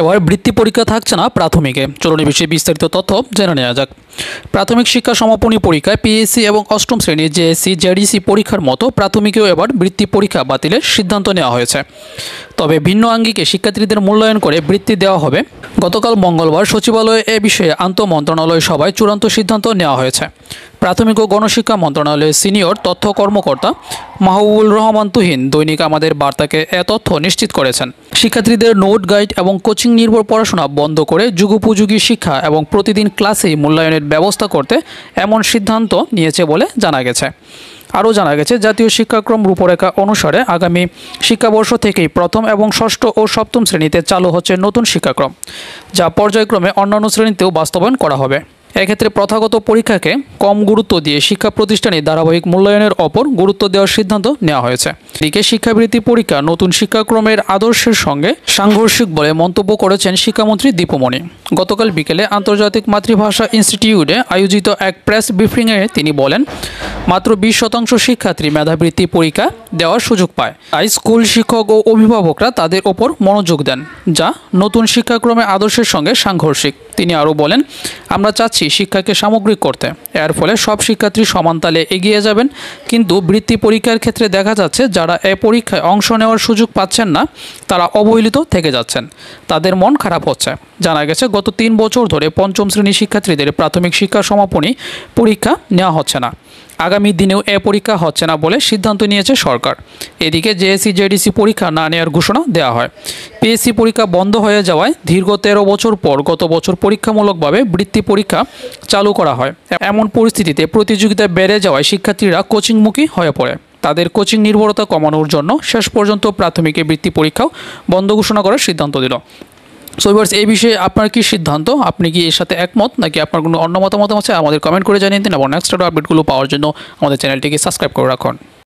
এবার বৃত্তি পরীক্ষা থাকছে না প্রাথমিকে চলুন এ বিষয়ে বিস্তারিত তথ্য জেনে নেওয়া যাক প্রাথমিক শিক্ষা সমাপনী পরীক্ষায় পিএসসি এবং অষ্টম শ্রেণীর জেএসসি জেডিসি পরীক্ষার মতো প্রাথমিকেও এবার বৃত্তি পরীক্ষা বাতিলের সিদ্ধান্ত নেওয়া হয়েছে তবে ভিন্ন আঙ্গিকে শিক্ষার্থীদের মূল্যায়ন করে বৃত্তি দেওয়া হবে গতকাল মঙ্গলবার সচিবালয়ে এ বিষয়ে আন্তঃমন্ত্রণালয় সভায় চূড়ান্ত সিদ্ধান্ত নেওয়া হয়েছে প্রাথমিক ও গণশিক্ষা মন্ত্রণালয়ের সিনিয়র তথ্য কর্মকর্তা মাহবুবুল রহমান তুহিন দৈনিক আমাদের বার্তাকে এ তথ্য নিশ্চিত করেছেন শিক্ষার্থীদের নোট গাইড এবং কোচিং নির্ভর পড়াশোনা বন্ধ করে যুগোপযোগী শিক্ষা এবং প্রতিদিন ক্লাসেই মূল্যায়নের ব্যবস্থা করতে এমন সিদ্ধান্ত নিয়েছে বলে জানা গেছে আরও জানা গেছে জাতীয় শিক্ষাক্রম রূপরেখা অনুসারে আগামী শিক্ষাবর্ষ থেকেই প্রথম এবং ষষ্ঠ ও সপ্তম শ্রেণীতে চালু হচ্ছে নতুন শিক্ষাক্রম যা পর্যায়ক্রমে অন্যান্য শ্রেণীতেও বাস্তবায়ন করা হবে এক্ষেত্রে প্রথাগত পরীক্ষাকে কম গুরুত্ব দিয়ে শিক্ষা প্রতিষ্ঠানে ধারাবাহিক মূল্যায়নের ওপর গুরুত্ব দেওয়ার সিদ্ধান্ত নেওয়া হয়েছে এদিকে শিক্ষাবৃত্তি পরীক্ষা নতুন শিক্ষাক্রমের আদর্শের সঙ্গে সাংঘর্ষিক বলে মন্তব্য করেছেন শিক্ষামন্ত্রী দীপমণি গতকাল বিকেলে আন্তর্জাতিক মাতৃভাষা ইনস্টিটিউটে আয়োজিত এক প্রেস ব্রিফিংয়ে তিনি বলেন মাত্র বিশ শতাংশ শিক্ষার্থী মেধাবৃত্তি পরীক্ষা দেওয়ার সুযোগ পায় তাই স্কুল শিক্ষক ও অভিভাবকরা তাদের ওপর মনোযোগ দেন যা নতুন শিক্ষাক্রমে আদর্শের সঙ্গে সাংঘর্ষিক তিনি আরও বলেন আমরা চাচ্ছি শিক্ষাকে সামগ্রিক করতে এর ফলে সব শিক্ষার্থী সমানতালে এগিয়ে যাবেন কিন্তু বৃত্তি পরীক্ষার ক্ষেত্রে দেখা যাচ্ছে যারা এ পরীক্ষায় অংশ নেওয়ার সুযোগ পাচ্ছেন না তারা অবহেলিত থেকে যাচ্ছেন তাদের মন খারাপ হচ্ছে জানা গেছে গত তিন বছর ধরে পঞ্চম শ্রেণী শিক্ষার্থীদের প্রাথমিক শিক্ষা সমাপনী পরীক্ষা নেওয়া হচ্ছে না আগামী দিনেও এ পরীক্ষা হচ্ছে না বলে সিদ্ধান্ত নিয়েছে সরকার এদিকে জেএসসি জেডিসি পরীক্ষা না নেওয়ার ঘোষণা দেওয়া হয় পিএসসি পরীক্ষা বন্ধ হয়ে যাওয়ায় দীর্ঘ তেরো বছর পর গত বছর পরীক্ষামূলকভাবে বৃত্তি পরীক্ষা চালু করা হয় এমন পরিস্থিতিতে প্রতিযোগিতা বেড়ে যাওয়ায় শিক্ষার্থীরা কোচিংমুখী হয়ে পড়ে তাদের কোচিং নির্ভরতা কমানোর জন্য শেষ পর্যন্ত প্রাথমিকে বৃত্তি পরীক্ষাও বন্ধ ঘোষণা করার সিদ্ধান্ত দিল সো এবার এই বিষয়ে আপনার কি সিদ্ধান্ত আপনি কি এর সাথে একমত নাকি আপনার কোনো অন্য মতামত আছে আমাদের কমেন্ট করে জানিয়ে দিন এবং নেক্সট আপডেটগুলো পাওয়ার জন্য আমাদের চ্যানেলটিকে সাবস্ক্রাইব করে রাখুন